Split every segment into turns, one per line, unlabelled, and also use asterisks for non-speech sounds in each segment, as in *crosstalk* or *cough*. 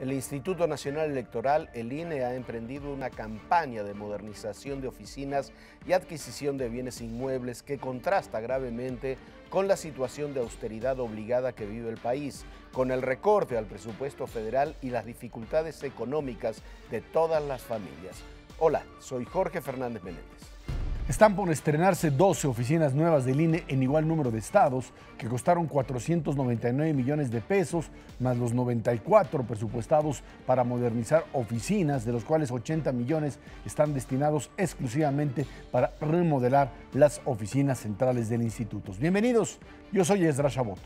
El Instituto Nacional Electoral, el INE, ha emprendido una campaña de modernización de oficinas y adquisición de bienes inmuebles que contrasta gravemente con la situación de austeridad obligada que vive el país, con el recorte al presupuesto federal y las dificultades económicas de todas las familias. Hola, soy Jorge Fernández Menéndez.
Están por estrenarse 12 oficinas nuevas del INE en igual número de estados, que costaron 499 millones de pesos, más los 94 presupuestados para modernizar oficinas, de los cuales 80 millones están destinados exclusivamente para remodelar las oficinas centrales del instituto. Bienvenidos, yo soy Ezra Chabot.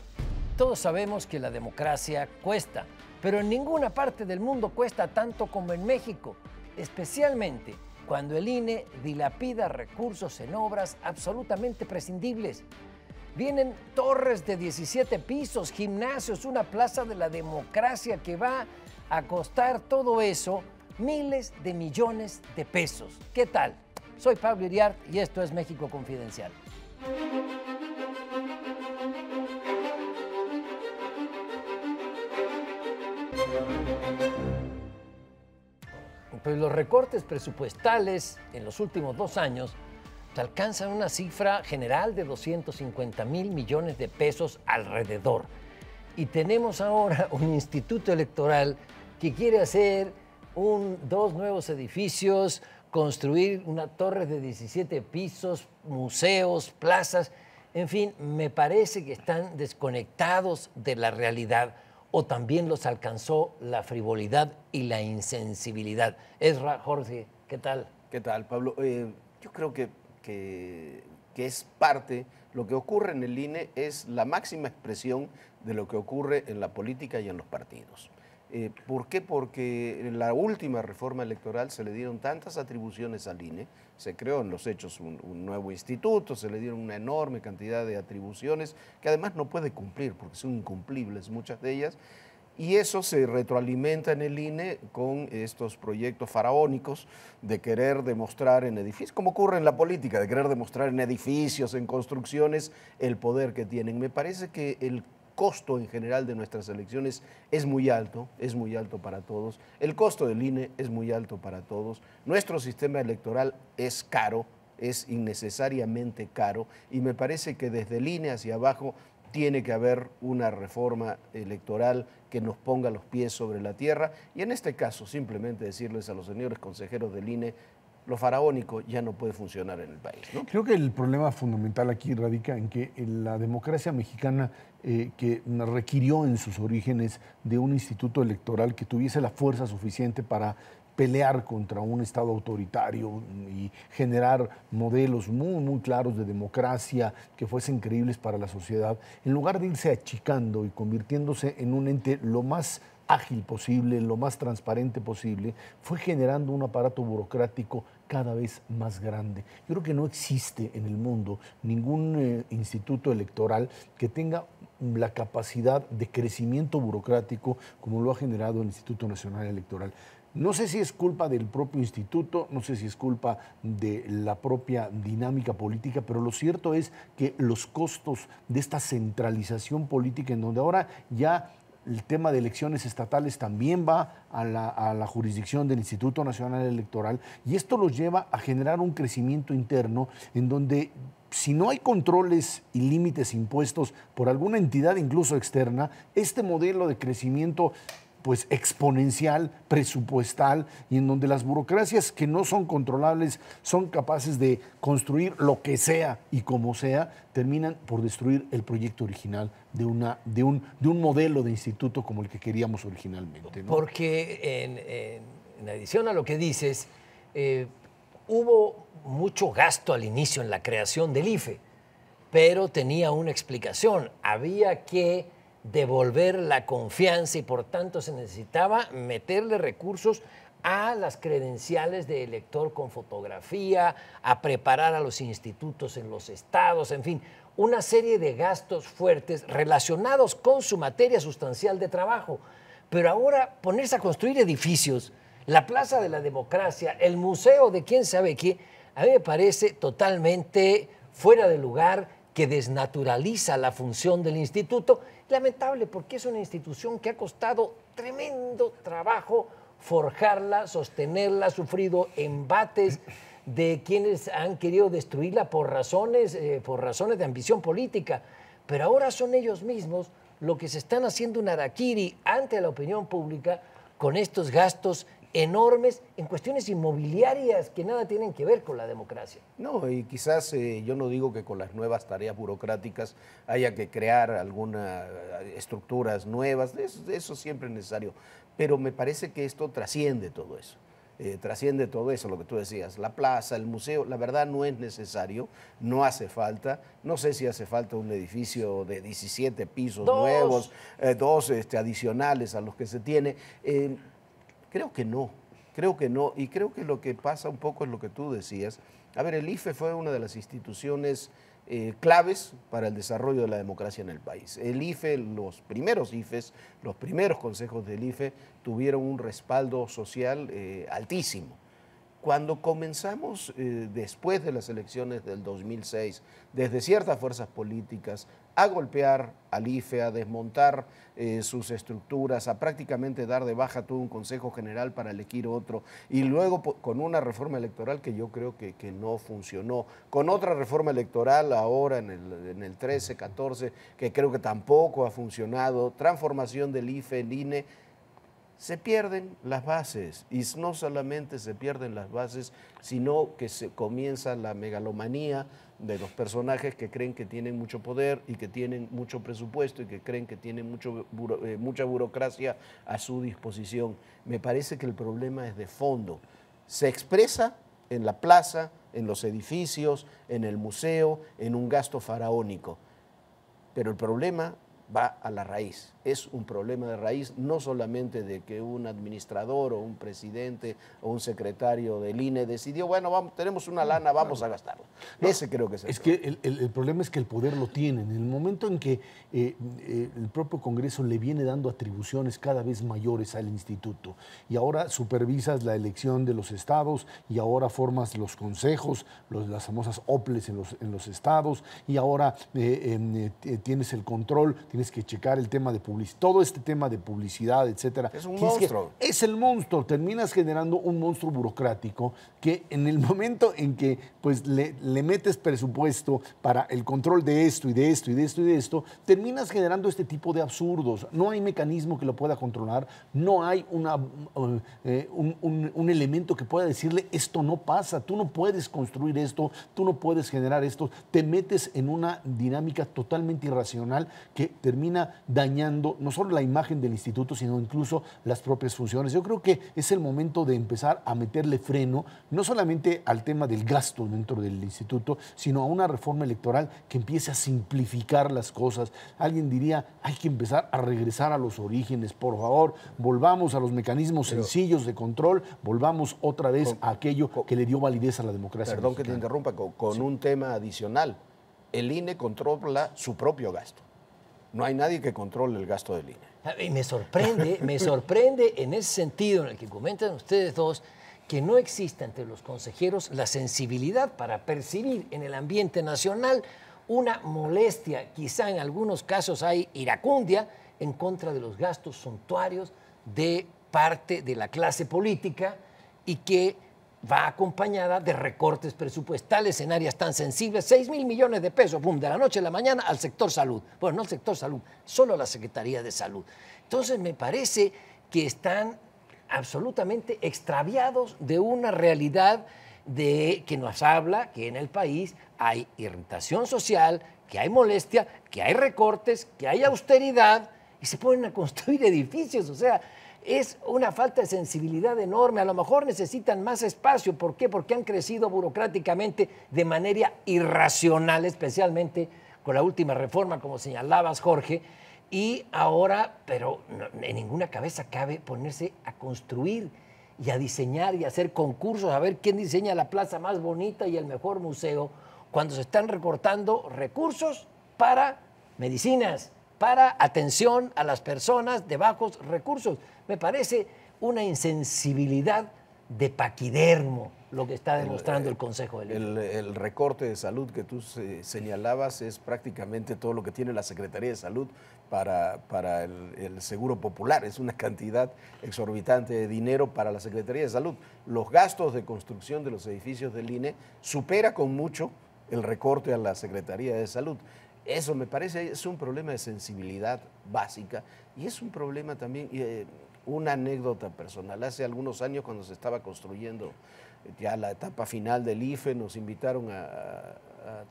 Todos sabemos que la democracia cuesta, pero en ninguna parte del mundo cuesta tanto como en México, especialmente cuando el INE dilapida recursos en obras absolutamente prescindibles. Vienen torres de 17 pisos, gimnasios, una plaza de la democracia que va a costar todo eso miles de millones de pesos. ¿Qué tal? Soy Pablo Iriart y esto es México Confidencial pues los recortes presupuestales en los últimos dos años alcanzan una cifra general de 250 mil millones de pesos alrededor. Y tenemos ahora *laughs* un instituto electoral que quiere hacer dos nuevos edificios, construir una torre de 17 pisos, museos, plazas. En fin, me parece que están desconectados de la realidad o también los alcanzó la frivolidad y la insensibilidad. Esra,
Jorge, ¿qué tal? ¿Qué tal, Pablo? Eh, yo creo que, es parte, lo que ocurre en el INE es la máxima expresión de lo que ocurre en la política y en los partidos. Eh, ¿Por qué? Porque en la última reforma electoral se le dieron tantas atribuciones al INE se creó en los hechos un, nuevo instituto, se le dieron una enorme cantidad de atribuciones que además no puede cumplir porque son incumplibles muchas de ellas. Y eso se retroalimenta en el INE con estos proyectos faraónicos de querer demostrar en edificios, como ocurre en la política, de querer demostrar en edificios, en construcciones, el poder que tienen. Me parece que el costo en general de nuestras elecciones es muy alto, es muy alto para todos. El costo del INE es muy alto para todos. Nuestro sistema electoral es caro, es innecesariamente caro y me parece que desde el INE hacia abajo tiene que haber una reforma electoral que nos ponga los pies sobre la tierra y en este caso simplemente decirles a los señores consejeros del INE lo faraónico ya no puede funcionar en el país.
Creo que el problema fundamental aquí radica en que la democracia mexicana eh, que requirió en sus orígenes de un instituto electoral que tuviese la fuerza suficiente para pelear contra un Estado autoritario y generar modelos muy, muy claros de democracia que fuesen creíbles para la sociedad, en lugar de irse achicando y convirtiéndose en un ente lo más ágil posible, lo más transparente posible, fue generando un aparato burocrático cada vez más grande. Yo creo que no existe en el mundo ningún eh, instituto electoral que tenga la capacidad de crecimiento burocrático como lo ha generado el Instituto Nacional Electoral. No sé si es culpa del propio instituto, no sé si es culpa de la propia dinámica política, pero lo cierto es que los costos de esta centralización política en donde ahora ya el tema de elecciones estatales también va a la, jurisdicción del Instituto Nacional Electoral y esto los lleva a generar un crecimiento interno en donde si no hay controles y límites impuestos por alguna entidad incluso externa, este modelo de crecimiento pues exponencial, presupuestal, y en donde las burocracias que no son controlables son capaces de construir lo que sea y como sea, terminan por destruir el proyecto original de, una, de, un, de un modelo de instituto como el que queríamos originalmente.
Porque en, adición a lo que dices, eh, hubo mucho gasto al inicio en la creación del IFE, pero tenía una explicación. Había que devolver la confianza y por tanto se necesitaba meterle recursos a las credenciales de elector con fotografía, a preparar a los institutos en los estados, en fin, una serie de gastos fuertes relacionados con su materia sustancial de trabajo. Pero ahora ponerse a construir edificios, la Plaza de la Democracia, el Museo de quién sabe qué, a mí me parece totalmente fuera de lugar que desnaturaliza la función del instituto Lamentable porque es una institución que ha costado tremendo trabajo forjarla, sostenerla, ha sufrido embates de quienes han querido destruirla por razones, eh, por razones de ambición política. Pero ahora son ellos mismos los que se están haciendo un araquiri ante la opinión pública con estos gastos enormes en cuestiones inmobiliarias que nada tienen que ver con la democracia.
No, y quizás eh, yo no digo que con las nuevas tareas burocráticas haya que crear algunas eh, estructuras nuevas, eso, siempre es necesario, pero me parece que esto trasciende todo eso. Eh, trasciende todo eso, lo que tú decías, la plaza, el museo, la verdad no es necesario, no hace falta, no sé si hace falta un edificio de 17 pisos nuevos, dos este, adicionales a los que se tiene. Creo que no, creo que no. Y creo que lo que pasa un poco es lo que tú decías. A ver, el IFE fue una de las instituciones eh, claves para el desarrollo de la democracia en el país. El IFE, los primeros IFEs, los primeros consejos del IFE tuvieron un respaldo social eh, altísimo. Cuando comenzamos eh, después de las elecciones del 2006, desde ciertas fuerzas políticas, a golpear al IFE, a desmontar eh, sus estructuras, a prácticamente dar de baja todo un Consejo General para elegir otro, y luego con una reforma electoral que yo creo que, no funcionó, con otra reforma electoral ahora en el, en el 13, 14, que creo que tampoco ha funcionado, transformación del IFE, el INE, se pierden las bases. Y no solamente se pierden las bases, sino que se comienza la megalomanía de los personajes que creen que tienen mucho poder y que tienen mucho presupuesto y que creen que tienen mucho, eh, mucha burocracia a su disposición. Me parece que el problema es de fondo. Se expresa en la plaza, en los edificios, en el museo, en un gasto faraónico. Pero el problema va a la raíz. Es un problema de raíz, no solamente de que un administrador o un presidente o un secretario del INE decidió, bueno, tenemos una lana, vamos a gastarla. Ese creo que es el
Es que el, problema es que el poder lo tiene. En el momento en que eh, eh, el propio Congreso le viene dando atribuciones cada vez mayores al instituto y ahora supervisas la elección de los estados y ahora formas los consejos, las famosas OPLES en los, en los estados y ahora eh, tienes el control tienes que checar el tema de publicidad, todo este tema de publicidad, etcétera. Es un monstruo. es el monstruo, terminas generando un monstruo burocrático que en el momento en que pues le, metes presupuesto para el control de esto y de esto y de esto y de esto, terminas generando este tipo de absurdos. No hay mecanismo que lo pueda controlar, no hay eh, un elemento que pueda decirle esto no pasa, tú no puedes construir esto, tú no puedes generar esto, te metes en una dinámica totalmente irracional que termina dañando no solo la imagen del instituto, sino incluso las propias funciones. Yo creo que es el momento de empezar a meterle freno, no solamente al tema del gasto dentro del instituto, sino a una reforma electoral que empiece a simplificar las cosas. Alguien diría, hay que empezar a regresar a los orígenes, por favor, volvamos a los mecanismos sencillos de control, volvamos otra vez
a aquello que le dio validez a la democracia. Perdón que te interrumpa, con, un tema adicional. El INE controla su propio gasto no hay nadie que controle el gasto del INE.
Ah, y me sorprende, me *laughs* sorprende en ese sentido en el que comentan ustedes dos que no exista entre los consejeros la sensibilidad para percibir en el ambiente nacional una molestia, quizá en algunos casos hay iracundia, en contra de los gastos suntuarios de parte de la clase política y que va acompañada de recortes presupuestales en áreas tan sensibles, 6 mil millones de pesos, boom, de la noche a la mañana al sector salud. Bueno, no al sector salud, solo a la Secretaría de Salud. Entonces me parece que están absolutamente extraviados de una realidad de que nos habla que en el país hay irritación social, que hay molestia, que hay recortes, que hay austeridad y se ponen a construir *laughs* edificios, o sea, es una falta de sensibilidad enorme. A lo mejor necesitan más espacio. ¿Por qué? Porque han crecido burocráticamente de manera irracional, especialmente con la última reforma, como señalabas, Jorge. Y ahora, pero en ninguna cabeza cabe ponerse a construir y a diseñar y a hacer concursos, a ver quién diseña la plaza más bonita y el mejor museo, cuando se están recortando recursos para medicinas, para atención a las personas de bajos recursos. Me parece una insensibilidad de paquidermo lo que está demostrando
eh, el, Consejo del el, el recorte de salud que tú señalabas es prácticamente todo lo que tiene la Secretaría de Salud para, el, Seguro Popular. Es una cantidad exorbitante de dinero para la Secretaría de Salud. Los gastos de construcción de los edificios del INE supera con mucho el recorte a la Secretaría de Salud. Eso me parece es un problema de sensibilidad básica y es un problema también, eh, una anécdota personal. Hace algunos años cuando se estaba construyendo eh, ya la etapa final del IFE, nos invitaron a,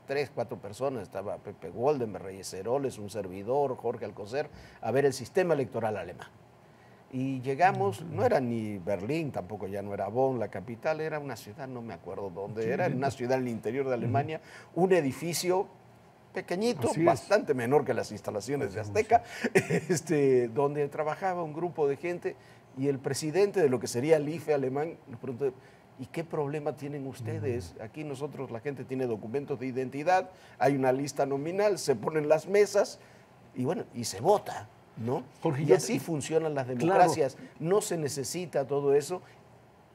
tres, cuatro personas, estaba Pepe Golden, Reyes Heroles, un servidor, Jorge Alcocer, a ver el sistema electoral alemán. Y llegamos, mm. no era ni Berlín, tampoco ya no era Bonn, la capital, era una ciudad, no me acuerdo dónde era una ciudad en el interior de Alemania, un edificio pequeñito, bastante menor que las instalaciones de Azteca, *laughs* este, donde trabajaba un grupo de gente y el presidente de lo que sería el IFE alemán nos preguntó, ¿y qué problema tienen ustedes? Mm. Aquí nosotros la gente tiene documentos de identidad, hay una lista nominal, se ponen las mesas y bueno, y se vota. ¿No? y así funcionan las democracias. No se necesita todo eso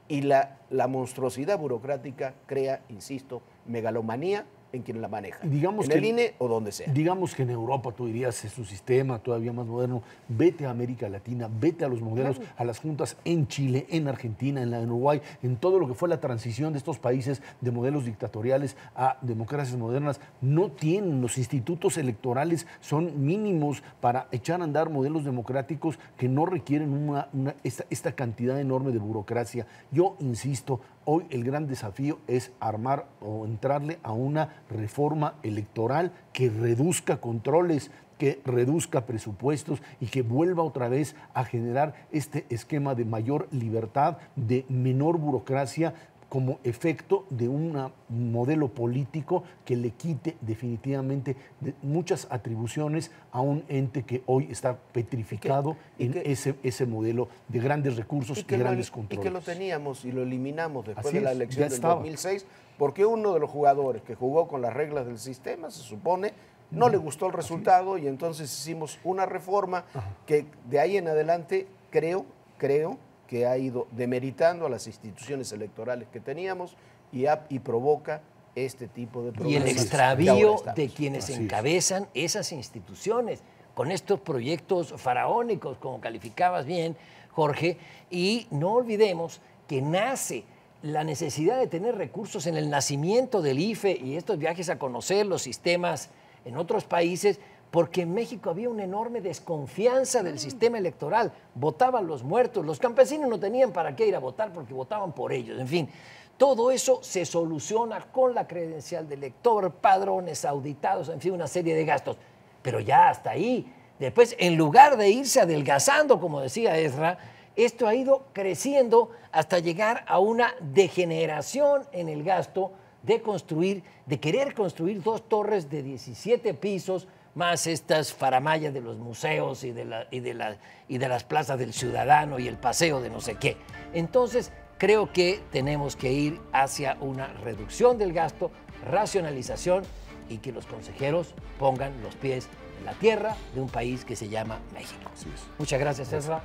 y la, la monstruosidad burocrática crea, insisto, megalomanía en quien la maneja. en el INE o donde sea.
Digamos que en Europa tú dirías es un sistema todavía más moderno. Vete a América Latina, vete a los modelos, a las juntas en Chile, en Argentina, en, la, en Uruguay, en todo lo que fue la transición de estos países de modelos dictatoriales a democracias modernas. No tienen, los institutos electorales son mínimos para echar a andar modelos democráticos que no requieren una, esta cantidad enorme de burocracia. Yo insisto, Hoy el gran desafío es armar o entrarle a una reforma electoral que reduzca controles, que reduzca presupuestos y que vuelva otra vez a generar este esquema de mayor libertad, de menor burocracia, como efecto de un modelo político que le quite definitivamente muchas atribuciones a un ente que hoy está petrificado en ese, ese modelo de grandes recursos y, grandes controles. Y que lo
teníamos y lo eliminamos después de la elección del 2006, porque uno de los jugadores que jugó con las reglas del sistema, se supone, no le gustó el resultado y entonces hicimos una reforma que de ahí en adelante creo, creo que ha ido demeritando a las instituciones electorales que teníamos y, y provoca este tipo de problemas. Y el extravío de quienes
encabezan esas instituciones, con estos proyectos faraónicos, como calificabas bien, Jorge, y no olvidemos que nace la necesidad de tener recursos en el nacimiento del IFE y estos viajes a conocer los sistemas en otros países porque en México había una enorme desconfianza del mm. sistema electoral. Votaban los muertos, los campesinos no tenían para qué ir a votar porque votaban por ellos, en fin. Todo eso se soluciona con la credencial de elector, padrones auditados, en fin, una serie de gastos. Pero ya hasta ahí. Después, en lugar de irse adelgazando, como decía Ezra, esto ha ido creciendo hasta llegar a una degeneración en el gasto de construir, de querer construir dos torres de 17 pisos, más estas faramayas de los museos y de, de la, y de las plazas del ciudadano y el paseo de no sé qué. Entonces, creo que tenemos que ir hacia una reducción del gasto, racionalización y que los consejeros pongan los pies en la tierra de un país que se llama México. Muchas gracias, César.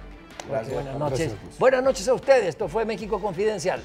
Buenas noches. Buenas noches a ustedes. Esto fue México Confidencial.